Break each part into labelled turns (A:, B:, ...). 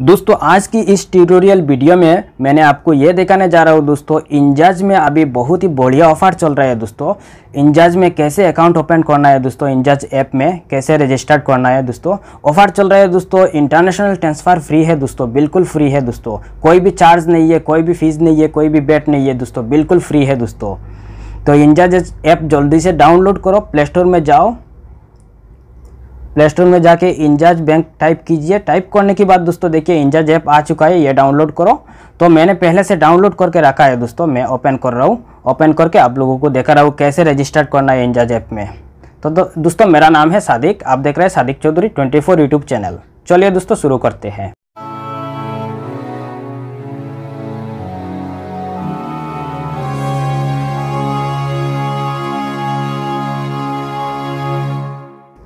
A: दोस्तों आज की इस ट्यूटोरियल वीडियो में मैंने आपको ये दिखाने जा रहा हूँ दोस्तों इंजाज में अभी बहुत ही बढ़िया ऑफर चल रहा है दोस्तों इंजाज में कैसे अकाउंट ओपन करना है दोस्तों इंजाज ऐप में कैसे रजिस्टर्ड करना है दोस्तों ऑफर चल रहा है दोस्तों इंटरनेशनल ट्रांसफ़र फ्री है दोस्तों बिल्कुल फ्री है दोस्तों कोई भी चार्ज नहीं है कोई भी फीस नहीं है कोई भी बेट नहीं है दोस्तों बिल्कुल फ्री है दोस्तों तो इंजाज ऐप जल्दी से डाउनलोड करो प्ले स्टोर में जाओ प्ले स्टोर में जाके इंजाज बैंक टाइप कीजिए टाइप करने के बाद दोस्तों देखिए इंजाज ऐप आ चुका है ये डाउनलोड करो तो मैंने पहले से डाउनलोड करके रखा है दोस्तों मैं ओपन कर रहा हूँ ओपन करके आप लोगों को देखा रहा हूँ कैसे रजिस्टर्ड करना है इंजाज ऐप में तो दोस्तों मेरा नाम है सादिक आप देख रहे हैं Sadiq Chaudhary twenty YouTube channel चलिए दोस्तों शुरू करते हैं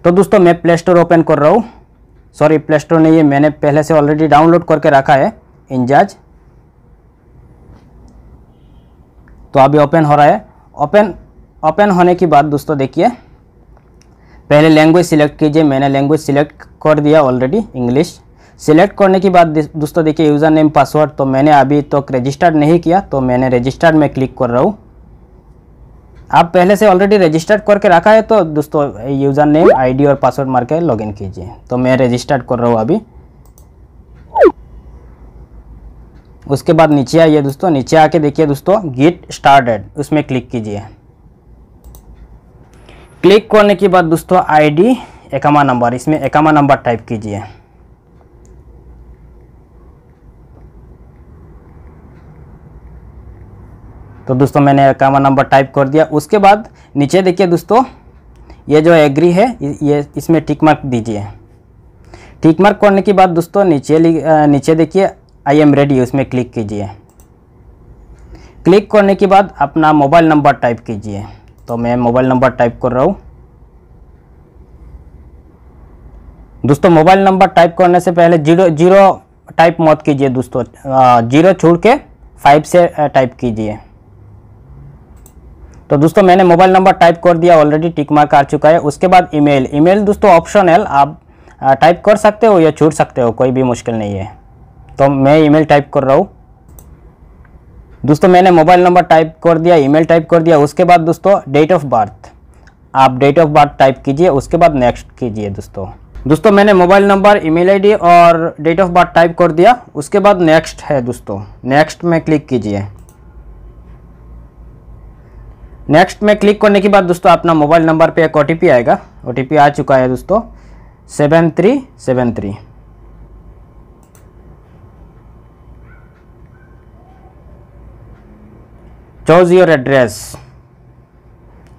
A: तो दोस्तों मैं प्ले स्टोर ओपन कर रहा हूँ सॉरी प्ले स्टोर नहीं है मैंने पहले से ऑलरेडी डाउनलोड करके रखा है इंजाज तो अभी ओपन हो रहा है ओपन ओपन होने के बाद दोस्तों देखिए पहले लैंग्वेज सिलेक्ट कीजिए मैंने लैंग्वेज सिलेक्ट कर दिया ऑलरेडी इंग्लिश सिलेक्ट करने के बाद दोस्तों देखिए यूज़र नेम पासवर्ड तो मैंने अभी तक तो रजिस्टर्ड नहीं किया तो मैंने रजिस्टर्ड में क्लिक कर रहा हूँ आप पहले से ऑलरेडी रजिस्टर्ड करके रखा है तो दोस्तों यूज़र नेम आईडी और पासवर्ड मार के लॉगिन कीजिए तो मैं रजिस्टर्ड कर रहा हूँ अभी उसके बाद नीचे आइए दोस्तों नीचे आके देखिए दोस्तों गेट स्टार्टेड उसमें क्लिक कीजिए क्लिक करने के बाद दोस्तों आईडी एकामा नंबर इसमें एकामा नंबर टाइप कीजिए तो दोस्तों मैंने कामा नंबर टाइप कर दिया उसके बाद नीचे देखिए दोस्तों ये जो एग्री है ये इसमें टिक मार्क दीजिए टिक मार्क करने के बाद दोस्तों नीचे नीचे देखिए आई एम रेडी उसमें क्लिक कीजिए क्लिक करने के बाद अपना मोबाइल नंबर टाइप कीजिए तो मैं मोबाइल नंबर टाइप कर रहा हूँ दोस्तों मोबाइल नंबर टाइप करने से पहले जीरो जीरो टाइप मत कीजिए दोस्तों जीरो छोड़ के फाइव से टाइप कीजिए तो दोस्तों मैंने मोबाइल नंबर टाइप कर दिया ऑलरेडी टिक मार्क आ चुका है उसके बाद ईमेल ईमेल दोस्तों ऑप्शनल आप टाइप कर सकते हो या छूट सकते हो कोई भी मुश्किल नहीं है तो मैं ईमेल टाइप कर रहा हूँ दोस्तों मैंने मोबाइल नंबर टाइप कर दिया ईमेल टाइप कर दिया उसके बाद दोस्तों डेट ऑफ बर्थ आप डेट ऑफ बर्थ टाइप कीजिए उसके बाद नेक्स्ट कीजिए दोस्तों दोस्तों मैंने मोबाइल नंबर ईमेल आईडी और डेट ऑफ बर्थ टाइप कर दिया उसके बाद नेक्स्ट है दोस्तों नेक्स्ट में क्लिक कीजिए नेक्स्ट में क्लिक करने के बाद दोस्तों अपना मोबाइल नंबर पे एक ओ आएगा ओ आ चुका है दोस्तों seven three seven three choose your address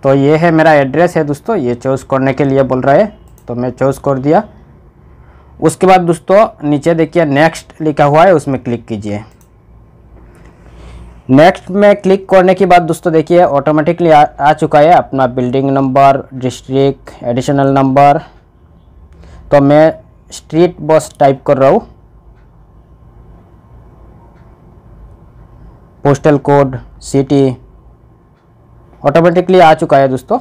A: तो ये है मेरा एड्रेस है दोस्तों ये चोज़ करने के लिए बोल रहा है तो मैं चोज़ कर दिया उसके बाद दोस्तों नीचे देखिए नेक्स्ट लिखा हुआ है उसमें क्लिक कीजिए नेक्स्ट में क्लिक करने के बाद दोस्तों देखिए ऑटोमेटिकली आ, आ चुका है अपना building number district additional number तो मैं स्ट्रीट बस टाइप कर रहा हूँ पोस्टल कोड सिटी ऑटोमेटिकली आ चुका है दोस्तों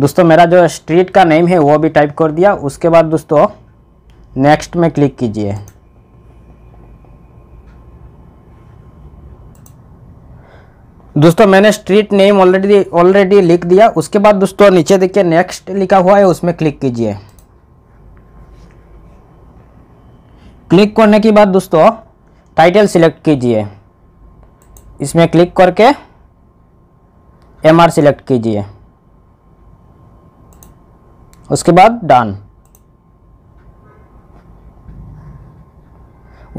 A: दोस्तों मेरा जो स्ट्रीट का नेम है वो भी टाइप कर दिया उसके बाद दोस्तों नेक्स्ट में क्लिक कीजिए दोस्तों मैंने स्ट्रीट नेम ऑलरेडी ऑलरेडी लिख दिया उसके बाद दोस्तों नीचे देखिए नेक्स्ट लिखा हुआ है उसमें क्लिक कीजिए क्लिक करने के बाद दोस्तों टाइटल सिलेक्ट कीजिए इसमें क्लिक करके एम आर सिलेक्ट कीजिए उसके बाद डन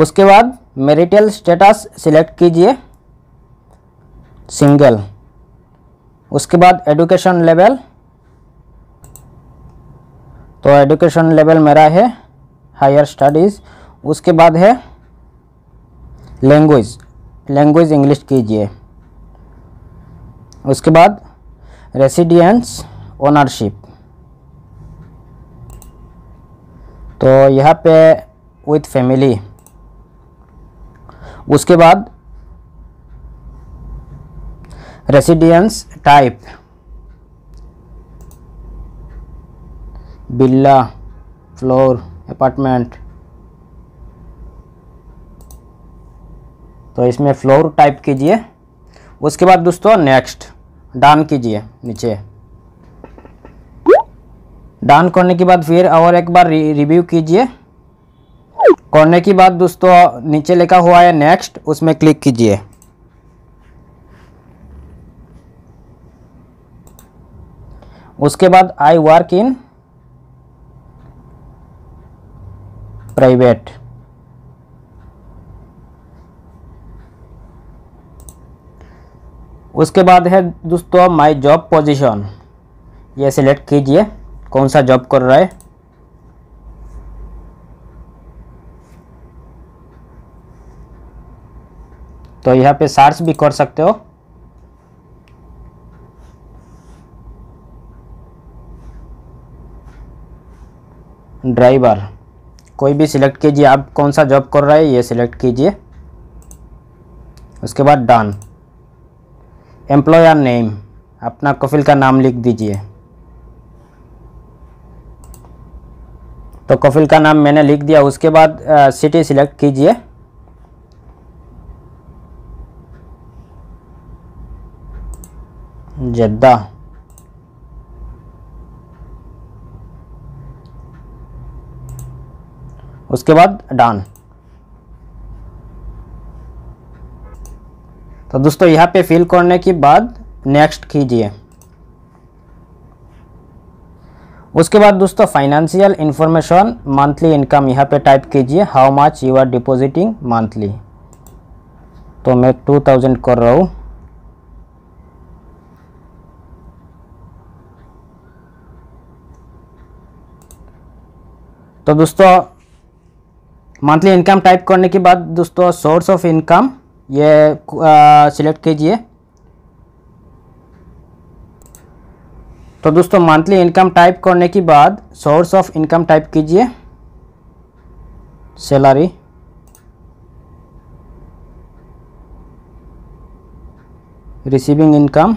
A: उसके बाद मेरिटल स्टेटस सिलेक्ट कीजिए सिंगल उसके बाद एडुकेशन लेवल तो एडुकेशन लेवल मेरा है हायर स्टडीज़ उसके बाद है लैंग्वेज लैंग्वेज इंग्लिश कीजिए उसके बाद रेसिडेंस ओनरशिप तो यहाँ पे विथ फैमिली उसके बाद residence type villa floor apartment तो इसमें फ्लोर टाइप कीजिए उसके बाद दोस्तों नेक्स्ट डान कीजिए नीचे डान करने के बाद फिर और एक बार रिव्यू कीजिए करने के बाद दोस्तों नीचे लिखा हुआ है नेक्स्ट उसमें क्लिक कीजिए उसके बाद आई वर्क इन प्राइवेट उसके बाद है दोस्तों माय जॉब पोजीशन ये सिलेक्ट कीजिए कौन सा जॉब कर रहा है तो यहाँ पे सार्च भी कर सकते हो ड्राइवर कोई भी सिलेक्ट कीजिए आप कौन सा जॉब कर रहा है ये सिलेक्ट कीजिए उसके बाद डन एम्प्लॉयर नेम अपना कफिल का नाम लिख दीजिए तो कफिल का नाम मैंने लिख दिया उसके बाद सिटी सिलेक्ट कीजिए जद्दा उसके बाद डान तो दोस्तों यहाँ पे फिल करने के बाद नेक्स्ट कीजिए उसके बाद दोस्तों फाइनेंशियल इन्फॉर्मेशन मंथली इनकम यहाँ पे टाइप कीजिए how much you are depositing monthly तो मैं टू थाउजेंड कर रहा हूँ तो दोस्तों मंथली इनकम टाइप करने के बाद दोस्तों सोर्स ऑफ इनकम ये सिलेक्ट कीजिए तो दोस्तों मंथली इनकम टाइप करने के बाद सोर्स ऑफ इनकम टाइप कीजिए सैलरी रिसीविंग इनकम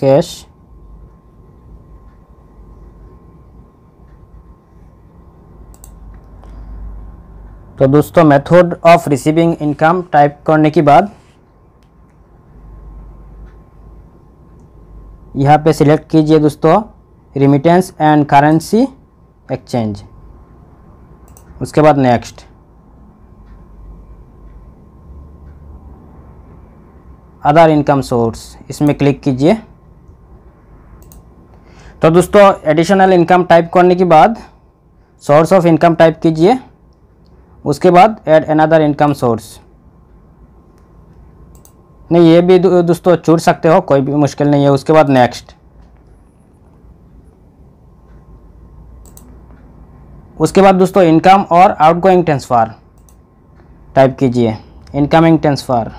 A: कैश तो दोस्तों method of receiving income type करने के बाद यहाँ पे सिलेक्ट कीजिए दोस्तों रिमिटेंस एंड करेंसी एक्सचेंज उसके बाद नेक्स्ट अदर इनकम सोर्स इसमें क्लिक कीजिए तो दोस्तों एडिशनल इनकम टाइप करने के बाद सोर्स ऑफ इनकम टाइप कीजिए उसके बाद एड अनदर इनकम सोर्स नहीं ये भी दोस्तों छूट सकते हो कोई भी मुश्किल नहीं है उसके बाद नेक्स्ट उसके बाद दोस्तों इनकम और आउटगोइंग ट्रांसफ़र टाइप कीजिए इनकमिंग ट्रांसफ़र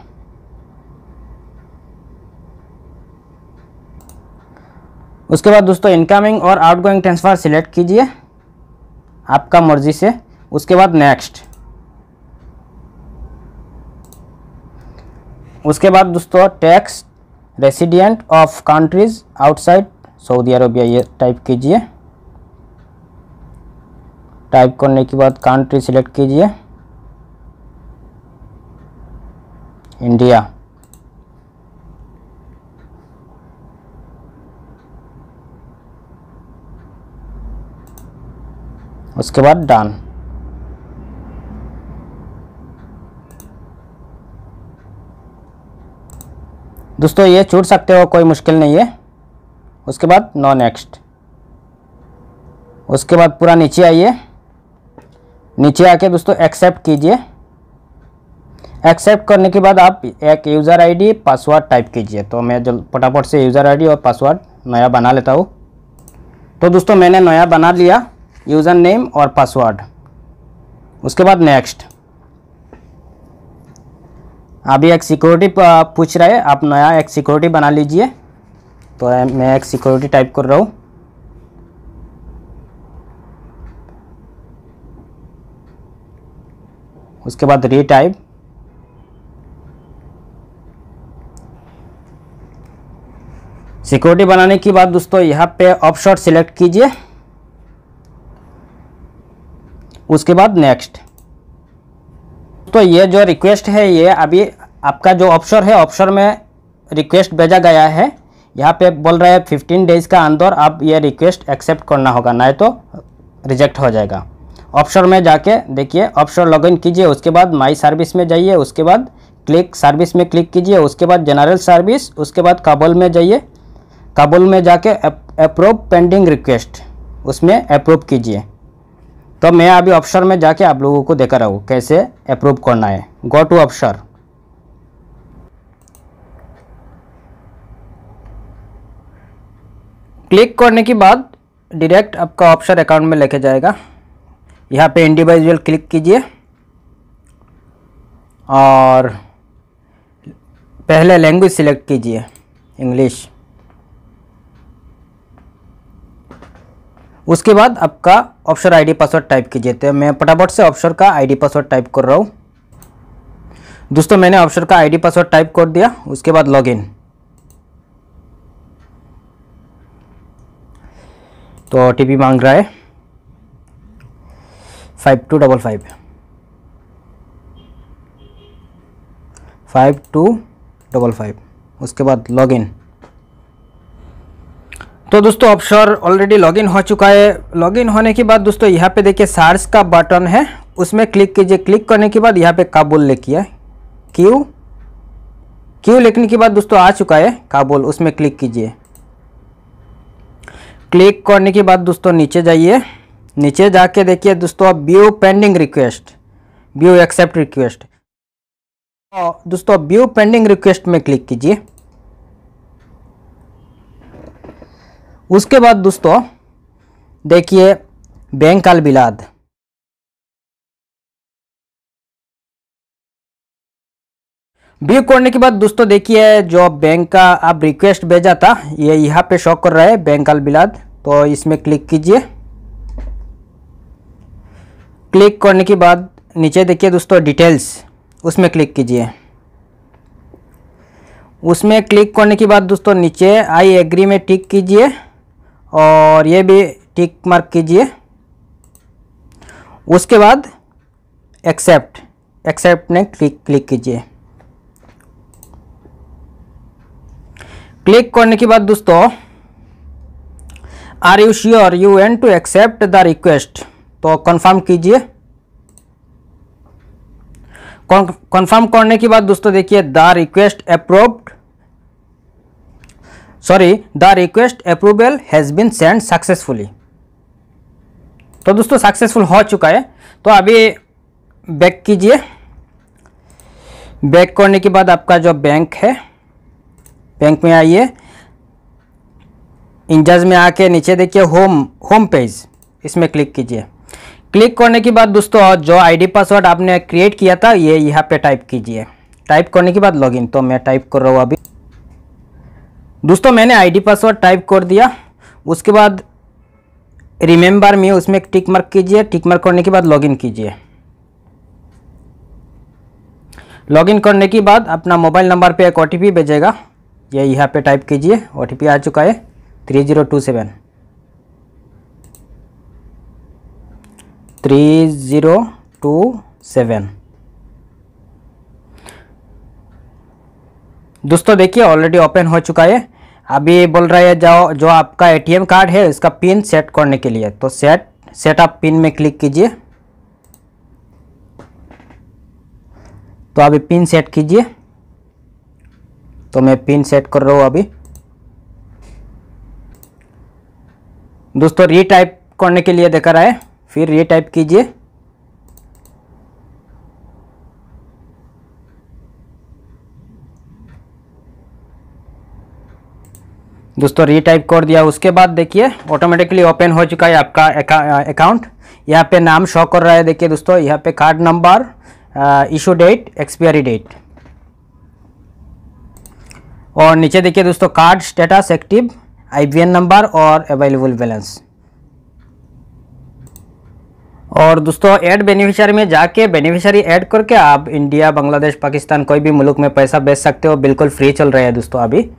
A: उसके बाद दोस्तों इनकमिंग और आउटगोइंग ट्रांसफ़र सिलेक्ट कीजिए आपका मर्ज़ी से उसके बाद नेक्स्ट उसके बाद दोस्तों tax resident of countries outside Saudi Arabia ये टाइप कीजिए टाइप करने के बाद कंट्री सिलेक्ट कीजिए इंडिया उसके बाद डन दोस्तों ये छूट सकते हो कोई मुश्किल नहीं है उसके बाद नो नेक्स्ट उसके बाद पूरा नीचे आइए नीचे आके दोस्तों एक्सेप्ट कीजिए एक्सेप्ट करने के बाद आप एक यूज़र आईडी पासवर्ड टाइप कीजिए तो मैं जल फटाफट से यूज़र आईडी और पासवर्ड नया बना लेता हूँ तो दोस्तों मैंने नया बना लिया यूज़र नेम और पासवर्ड उसके बाद नेक्स्ट अभी एक सिक्योरिटी पूछ रहा है आप नया एक सिक्योरिटी बना लीजिए तो मैं एक सिक्योरिटी टाइप कर रहा हूँ उसके बाद रीटाइप सिक्योरिटी बनाने के बाद दोस्तों यहाँ पे ऑफ शॉट सिलेक्ट कीजिए उसके बाद नेक्स्ट तो ये जो रिक्वेस्ट है ये अभी आपका जो ऑप्शन है ऑप्शन में रिक्वेस्ट भेजा गया है यहाँ पे बोल रहा है फिफ्टीन डेज का अंदर आप ये रिक्वेस्ट एक्सेप्ट करना होगा नहीं तो रिजेक्ट हो जाएगा ऑप्शन में जाके देखिए ऑप्शन लॉगिन कीजिए उसके बाद माई सर्विस में जाइए उसके बाद क्लिक सर्विस में क्लिक कीजिए उसके बाद जनरल सर्विस उसके बाद काबुल में जाइए काबुल में जाके अप्रूव पेंडिंग रिक्वेस्ट उसमें अप्रूव कीजिए तो मैं अभी ऑप्शन में जाके आप लोगों को देखा रहा हूँ कैसे अप्रूव करना है गो टू ऑप्शन क्लिक करने के बाद डायरेक्ट आपका ऑप्शन अकाउंट में लेके जाएगा यहाँ पे इंडिविजुअल क्लिक कीजिए और पहले लैंग्वेज सिलेक्ट कीजिए इंग्लिश उसके बाद आपका ऑप्शन आईडी पासवर्ड टाइप कीजिए तो मैं फटाफट से ऑप्शन का आईडी पासवर्ड टाइप कर रहा हूँ दोस्तों मैंने ऑप्शन का आईडी पासवर्ड टाइप कर दिया उसके बाद लॉगिन तो ओ मांग रहा है five two double five five two double five उसके बाद लॉगिन तो दोस्तों ऑप्शोर ऑलरेडी लॉगिन हो चुका है लॉगिन होने के बाद दोस्तों यहाँ पे देखिए सार्स का बटन है उसमें क्लिक कीजिए क्लिक करने के बाद यहाँ पे काबुल लिखिए क्यू क्यू लिखने के बाद दोस्तों आ चुका है काबुल उसमें क्लिक कीजिए क्लिक करने के बाद दोस्तों नीचे जाइए नीचे जाके देखिए दोस्तों अब view pending request view accept request दोस्तों व्यू पेंडिंग रिक्वेस्ट में क्लिक कीजिए उसके बाद दोस्तों देखिए बैंक अल बिलाद बी करने के बाद दोस्तों देखिए जो बैंक का आप रिक्वेस्ट भेजा था ये यहाँ पे शो कर रहा है बैंक अल बिलाद तो इसमें क्लिक कीजिए क्लिक करने के बाद नीचे देखिए दोस्तों डिटेल्स उसमें क्लिक कीजिए उसमें क्लिक करने के बाद दोस्तों नीचे आई एग्री में टिक कीजिए और ये भी टिक मार्क कीजिए उसके बाद एक्सेप्ट एक्सेप्ट ने क्लिक क्लिक कीजिए क्लिक करने के बाद दोस्तों are you sure you and to accept the request तो कंफर्म कीजिए कंफर्म करने के बाद दोस्तों देखिए the request approved sorry the request approval has been send successfully तो दोस्तों सक्सेसफुल हो चुका है तो अभी बैक कीजिए बैक करने के बाद आपका जो बैंक है बैंक में आइए इंजर्स में आके नीचे देखिए होम होम पेज इसमें क्लिक कीजिए क्लिक करने के बाद दोस्तों जो आईडी पासवर्ड आपने क्रिएट किया था ये यहाँ पे टाइप कीजिए टाइप करने के बाद लॉगिन तो मैं टाइप कर रहा हूँ अभी दोस्तों मैंने आईडी पासवर्ड टाइप कर दिया उसके बाद रिमेंबर में उसमें एक टिक मार्क कीजिए टिक मार्क करने के बाद लॉगिन कीजिए लॉगिन करने के बाद अपना मोबाइल नंबर पे एक ओ भेजेगा ये यहाँ पे टाइप कीजिए ओ आ चुका है three zero two seven three zero two seven दोस्तों देखिए ऑलरेडी ओपन हो चुका है अभी बोल रहा है जो जो आपका एटीएम कार्ड है इसका पिन सेट करने के लिए तो सेट सेटअप पिन में क्लिक कीजिए तो अभी पिन सेट कीजिए तो मैं पिन सेट कर रहा हूँ अभी दोस्तों रीटाइप करने के लिए देखा रहा है फिर रीटाइप कीजिए दोस्तों रीटाइप कर दिया उसके बाद देखिए ऑटोमेटिकली ओपन हो चुका है आपका अकाउंट यहाँ पे नाम शो कर रहा है देखिए दोस्तों यहाँ पे card number issue date expiry date और नीचे देखिए दोस्तों card status active IBAN number और अवेलेबल बैलेंस और दोस्तों ऐड बेनिफिशियरी में जाके बेनिफिशियरी ऐड करके आप इंडिया बांग्लादेश पाकिस्तान कोई भी मुल्क में पैसा भेज सकते हो बिल्कुल फ्री चल रहा है दोस्तों अभी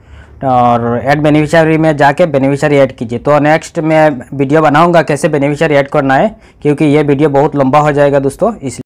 A: और ऐड बेनिफिशियरी में जाके बेनिफिशियरी ऐड कीजिए तो नेक्स्ट मैं वीडियो बनाऊंगा कैसे बेनिफिशियरी ऐड करना है क्योंकि ये वीडियो बहुत लंबा हो जाएगा दोस्तों इसलिए